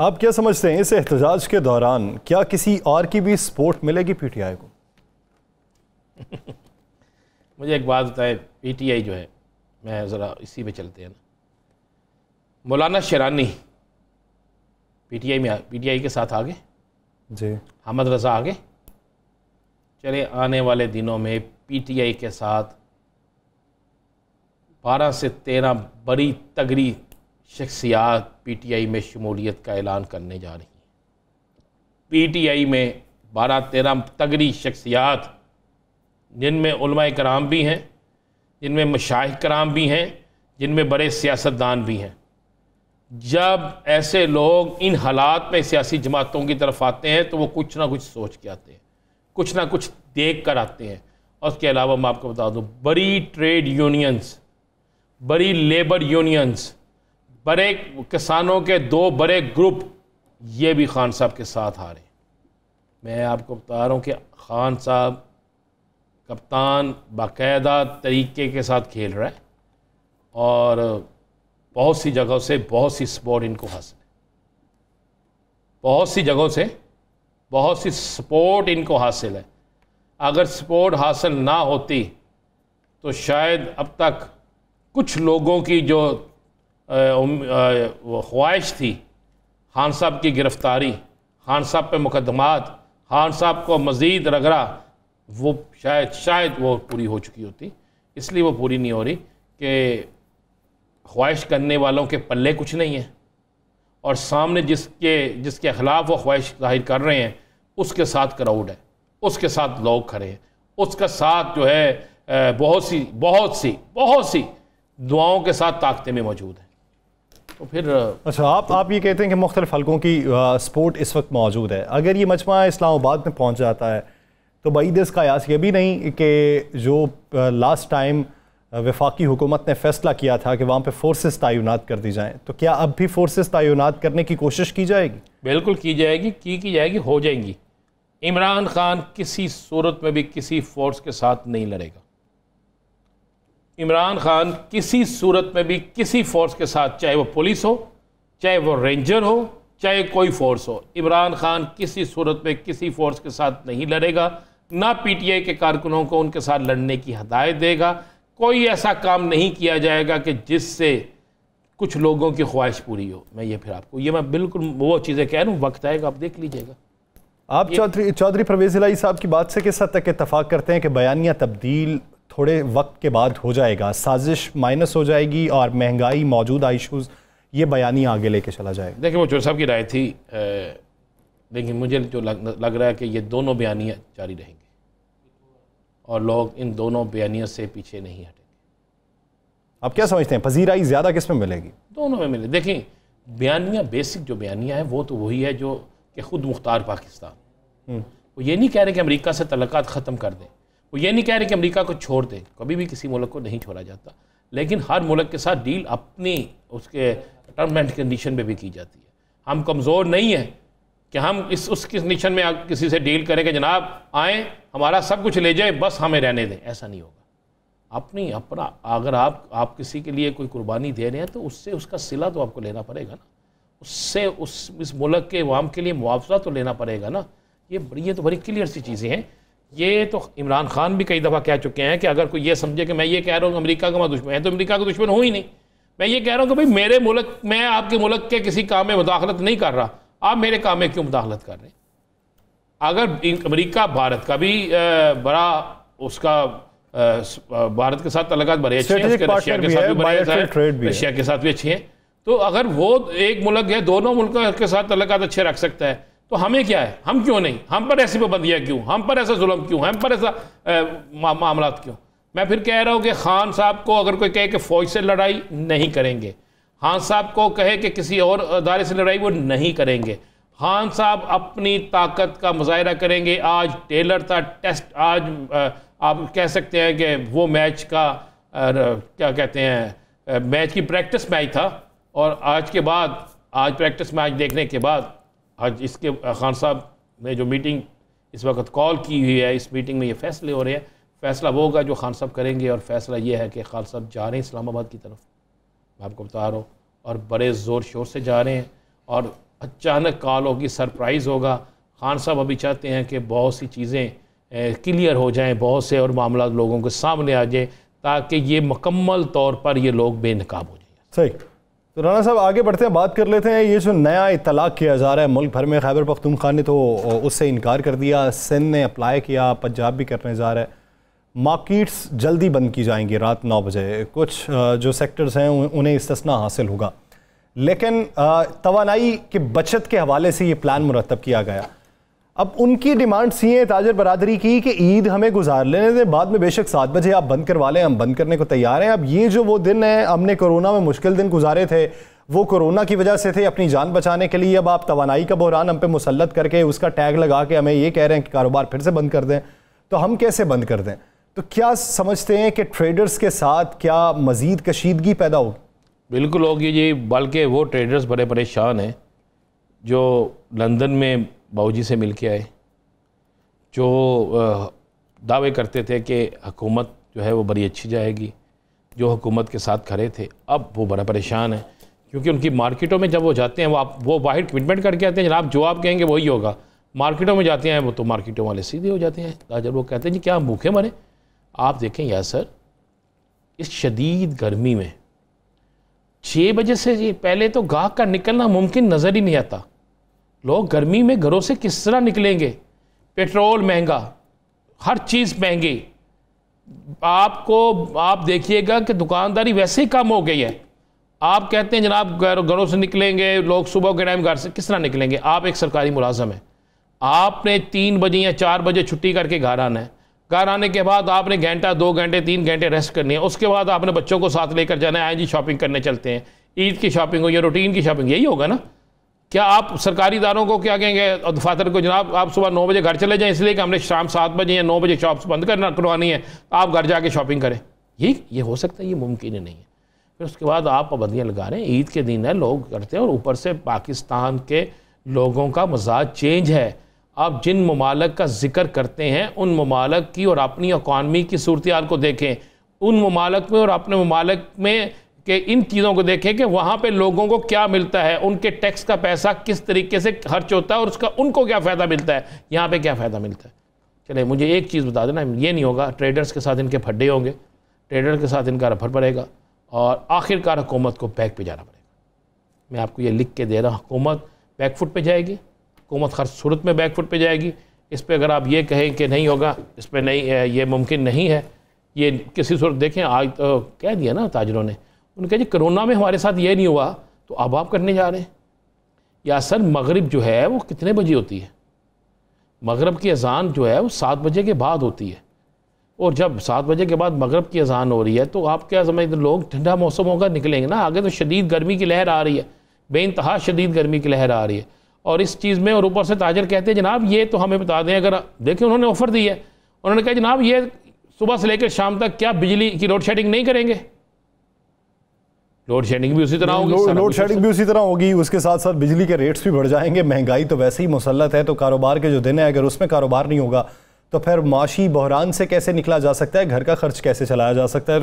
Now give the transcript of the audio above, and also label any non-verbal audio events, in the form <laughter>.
आप क्या समझते हैं इस एहतजाज के दौरान क्या किसी और की भी सपोर्ट मिलेगी पीटीआई को <laughs> मुझे एक बात बताए पीटीआई जो है मैं ज़रा इसी पे चलते हैं ना मौलाना शरानी पीटीआई में पीटीआई के साथ आगे जी हमद रज़ा आगे चले आने वाले दिनों में पीटीआई के साथ बारह से तेरह बड़ी तगड़ी शख्सियात पीटीआई में शमूलियत का ऐलान करने जा रही हैं पीटीआई में बारह तेरह तगड़ी शख्सियात जिनमें कराम भी हैं जिनमें मशाह कराम भी हैं जिनमें बड़े सियासतदान भी हैं जब ऐसे लोग इन हालात में सियासी जमातों की तरफ आते हैं तो वो कुछ ना कुछ सोच के आते हैं कुछ ना कुछ देख कर आते हैं और उसके अलावा मैं आपको बता दूँ बड़ी ट्रेड यूनियंस बड़ी लेबर यूनियंस बड़े किसानों के दो बड़े ग्रुप ये भी खान साहब के साथ हारे मैं आपको बता रहा हूँ कि खान साहब कप्तान बाकायदा तरीके के साथ खेल रहा है और बहुत सी जगहों से बहुत सी सपोर्ट इनको हासिल है बहुत सी जगहों से बहुत सी सपोर्ट इनको हासिल है अगर सपोर्ट हासिल ना होती तो शायद अब तक कुछ लोगों की जो ख्वाहिश थी खान साहब की गिरफ़्तारी खान साहब पे मुकदमात खान साहब को मज़ीद रगड़ा वो शायद शायद वो पूरी हो चुकी होती इसलिए वो पूरी नहीं हो रही कि ख्वाहिश करने वालों के पल्ले कुछ नहीं है और सामने जिसके जिसके ख़िलाफ़ वो ख्वाहिश जाहिर कर रहे हैं उसके साथ क्राउड है उसके साथ लोग खड़े हैं उसका साथ जो है बहुत सी बहुत सी बहुत सी दुआओं के साथ ताकते में मौजूद है तो फिर अच्छा आप तो, आप ये कहते हैं कि मुख्तलि हल्कों की सपोर्ट इस वक्त मौजूद है अगर ये मजमा इस्लामाबाद में पहुँच जाता है तो बीद इसका यास ये भी नहीं कि जो लास्ट टाइम वफाकी हुकूमत ने फैसला किया था कि वहाँ पर फोर्सेस तयनत कर दी जाएँ तो क्या अब भी फोर्सेस तयनत करने की कोशिश की जाएगी बिल्कुल की जाएगी की की जाएगी हो जाएंगी इमरान खान किसी सूरत में भी किसी फोर्स के साथ नहीं लड़ेगा इमरान खान किसी सूरत में भी किसी फोर्स के साथ चाहे वो पुलिस हो चाहे वो रेंजर हो चाहे कोई फोर्स हो इमरान खान किसी सूरत में किसी फोर्स के साथ नहीं लड़ेगा ना पीटीआई के कारकुनों को उनके साथ लड़ने की हदायत देगा कोई ऐसा काम नहीं किया जाएगा कि जिससे कुछ लोगों की ख्वाहिश पूरी हो मैं ये फिर आपको ये मैं बिल्कुल वो चीज़ें कह रहा हूँ वक्त आएगा आप देख लीजिएगा आप चौधरी चौधरी परवेज इलाही साहब की बात से किस हद तक इतफाक़ करते हैं कि बयानिया तब्दील थोड़े वक्त के बाद हो जाएगा साजिश माइनस हो जाएगी और महंगाई मौजूदा इशूज़ ये बयानी आगे लेके चला जाएगा देखिए वो साहब की राय थी लेकिन मुझे जो लग, लग रहा है कि ये दोनों बयानियाँ जारी रहेंगी और लोग इन दोनों बयानियों से पीछे नहीं हटेंगे आप क्या समझते हैं पजीराई ज़्यादा किस में मिलेगी दोनों में मिले देखें बयानियाँ बेसिक जो बयानियाँ हैं वो तो वही है जो कि खुद मुख्तार पाकिस्तान हम्म। वो ये नहीं कह रहे कि अमरीका से तलक़ात ख़त्म कर दें वो ये नहीं कह रहे कि अमेरिका को छोड़ दें कभी भी किसी मुल्क को नहीं छोड़ा जाता लेकिन हर मुल्क के साथ डील अपनी उसके टर्म एंड कंडीशन में भी की जाती है हम कमज़ोर नहीं हैं कि हम इस उस कंडीशन में किसी से डील करें कि जनाब आएँ हमारा सब कुछ ले जाए बस हमें रहने दें ऐसा नहीं होगा अपनी अपना अगर आप आप किसी के लिए कोई कुर्बानी दे रहे हैं तो उससे उसका सिला तो आपको लेना पड़ेगा ना उससे उस इस मुल्क के वाम के लिए मुआवजा तो लेना पड़ेगा ना ये ये तो बड़ी क्लियर सी चीज़ें हैं ये तो इमरान खान भी कई दफ़ा कह चुके हैं कि अगर कोई ये समझे कि मैं ये कह रहा हूँ अमरीका का मैं दुश्मन है तो अमरीका का दुश्मन हूँ ही नहीं मैं ये कह रहा हूँ कि भाई मेरे मुल्क मैं आपके मुल्क के किसी काम में मुदाखलत नहीं कर रहा आप मेरे काम में क्यों मुदाखलत कर रहे हैं अगर अमरीका भारत का भी बड़ा उसका भारत के साथ अलग बड़े अच्छे हैं रशिया के साथ भी बड़े रशिया के साथ भी अच्छे हैं तो अगर वो एक मुल्क है दोनों मुल्कों के साथ अलग अच्छे रख सकता है तो हमें क्या है हम क्यों नहीं हम पर ऐसी पाबंदियाँ क्यों हम पर ऐसा जुल्म क्यों हम पर ऐसा मा, मामला क्यों मैं फिर कह रहा हूँ कि खान साहब को अगर कोई कहे कि फ़ौज से लड़ाई नहीं करेंगे खान साहब को कहे कि किसी और अदारे से लड़ाई वो नहीं करेंगे खान साहब अपनी ताकत का मुजाहरा करेंगे आज टेलर था टेस्ट आज आप कह सकते हैं कि वो मैच का क्या कहते हैं मैच की प्रैक्टिस मैच था और आज के बाद आज प्रैक्टिस मैच देखने के बाद आज इसके खान साहब ने जो मीटिंग इस वक्त कॉल की हुई है इस मीटिंग में ये फैसले हो रहे हैं फैसला वो होगा जो खान साहब करेंगे और फैसला ये है कि खान साहब जा रहे हैं इस्लामाबाद की तरफ मैं आपको बता रहा हूँ और बड़े ज़ोर शोर से जा रहे हैं और अचानक कॉल होगी सरप्राइज़ होगा खान साहब अभी चाहते हैं कि बहुत सी चीज़ें क्लियर हो जाएँ बहुत से और मामला लोगों के सामने आ जाएँ ताकि ये मकम्मल तौर पर ये लोग बेनकाब हो जाए सही तो राणा साहब आगे बढ़ते हैं बात कर लेते हैं ये जो नया इतलाक़ किया जा रहा है मुल्क भर में खैबर पख्तूनख्वा ने तो उससे इनकार कर दिया सिंध ने अप्लाई किया पंजाब भी करने जा रहा है मार्किट्स जल्दी बंद की जाएंगी रात नौ बजे कुछ जो सेक्टर्स हैं उन्हें इसतना हासिल होगा लेकिन तोानाई के बचत के हवाले से ये प्लान मुरतब किया गया अब उनकी डिमांड सी है ताजर बरदरी की कि ईद हमें गुजार लेने दें बाद में बेशक सात बजे आप बंद करवा लें हम बंद करने को तैयार हैं अब ये जो वो दिन है हमने कोरोना में मुश्किल दिन गुजारे थे वो कोरोना की वजह से थे अपनी जान बचाने के लिए अब आप तोानाई का बहरान हम पे मुसलत करके उसका टैग लगा के हमें ये कह रहे हैं कि कारोबार फिर से बंद कर दें तो हम कैसे बंद कर दें तो क्या समझते हैं कि ट्रेडर्स के साथ क्या मज़ीद कशीदगी पैदा होगी बिल्कुल होगी जी बल्कि वो ट्रेडर्स बड़े परेशान हैं जो लंदन में बाबू से मिल के आए जो दावे करते थे कि हुकूमत जो है वो बड़ी अच्छी जाएगी जो हुकूमत के साथ खड़े थे अब वो बड़ा परेशान है क्योंकि उनकी मार्केटों में जब वो जाते हैं वो आप वो वाहिर कमिटमेंट करके आते हैं जनाब जो आप कहेंगे वही होगा मार्केटों में जाते हैं वो तो मार्केटों वाले सीधे हो जाते हैं ताजर वो कहते हैं जी क्या भूखे मरे आप देखें या सर इस शदीद गर्मी में छः बजे से जी पहले तो गाहक का निकलना मुमकिन नज़र ही नहीं आता लोग गर्मी में घरों से किस तरह निकलेंगे पेट्रोल महंगा हर चीज़ महंगी आपको आप देखिएगा कि दुकानदारी वैसे ही कम हो गई है आप कहते हैं जनाब घरों से निकलेंगे लोग सुबह के टाइम घर से किस तरह निकलेंगे आप एक सरकारी मुलाजम है आपने तीन बजे या चार बजे छुट्टी करके घर आना है घर आने के बाद आपने घंटा दो घंटे तीन घंटे रेस्ट करनी है उसके बाद आपने बच्चों को साथ लेकर जाना है आए जी शॉपिंग करने चलते हैं ईद की शॉपिंग हो या रूटीन की शॉपिंग यही होगा ना क्या आप सरकारी इदारों को क्या कहेंगे दफातर को जनाब आप सुबह नौ बजे घर चले जाएं इसलिए कि हमने शाम सात बजे या नौ बजे शॉप्स बंद करना करवानी है आप घर जाके शॉपिंग करें ये ये हो सकता है ये मुमकिन ही नहीं है फिर उसके बाद आप पाबंदियाँ लगा रहे हैं ईद के दिन है लोग करते हैं और ऊपर से पाकिस्तान के लोगों का मजाज चेंज है आप जिन ममालक का जिक्र करते हैं उन ममालक की और अपनी इकानमी की सूरत को देखें उन ममालक में और अपने ममालक में कि इन चीज़ों को देखें कि वहाँ पे लोगों को क्या मिलता है उनके टैक्स का पैसा किस तरीके से खर्च होता है और उसका उनको क्या फ़ायदा मिलता है यहाँ पे क्या फ़ायदा मिलता है चले मुझे एक चीज़ बता देना ये नहीं होगा ट्रेडर्स के साथ इनके फड्डे होंगे ट्रेडर के साथ इनका रफर पड़ेगा और आखिरकार हुकूमत को बैक पर जाना पड़ेगा मैं आपको ये लिख के दे रहा हूँ हुकूमत बैक फुट पर जाएगी हुकूमत हर सूरत में बैक फुट पर जाएगी इस पर अगर आप ये कहें कि नहीं होगा इस पर नहीं ये मुमकिन नहीं है ये किसी सूरत देखें आज तो कह दिया ना ताजरों ने उन्होंने कहा जी करोना में हमारे साथ ये नहीं हुआ तो अब आप करने जा रहे हैं या सर मगरब जो है वो कितने बजे होती है मगरब की अजान जो है वो सात बजे के बाद होती है और जब सात बजे के बाद मगरब की अजान हो रही है तो आप क्या समझते लोग ठंडा मौसम होगा निकलेंगे ना आगे तो शदीद गर्मी की लहर आ रही है बेानतहा शदीद गर्मी की लहर आ रही है और इस चीज़ में और ऊपर से ताजर कहते हैं जनाब ये तो हमें बता दें अगर देखें उन्होंने ऑफ़र दी है उन्होंने कहा जनाब ये सुबह से लेकर शाम तक क्या बिजली की लोड शेडिंग नहीं करेंगे लोड शेडिंग भी उसी तरह होगी लोड शेडिंग भी उसी तरह होगी उसके साथ साथ बिजली के रेट्स भी बढ़ जाएंगे महंगाई तो वैसे ही मुसलत है तो कारोबार के जो दिन है अगर उसमें कारोबार नहीं होगा तो फिर माशी बहरान से कैसे निकला जा सकता है घर का खर्च कैसे चलाया जा सकता है तो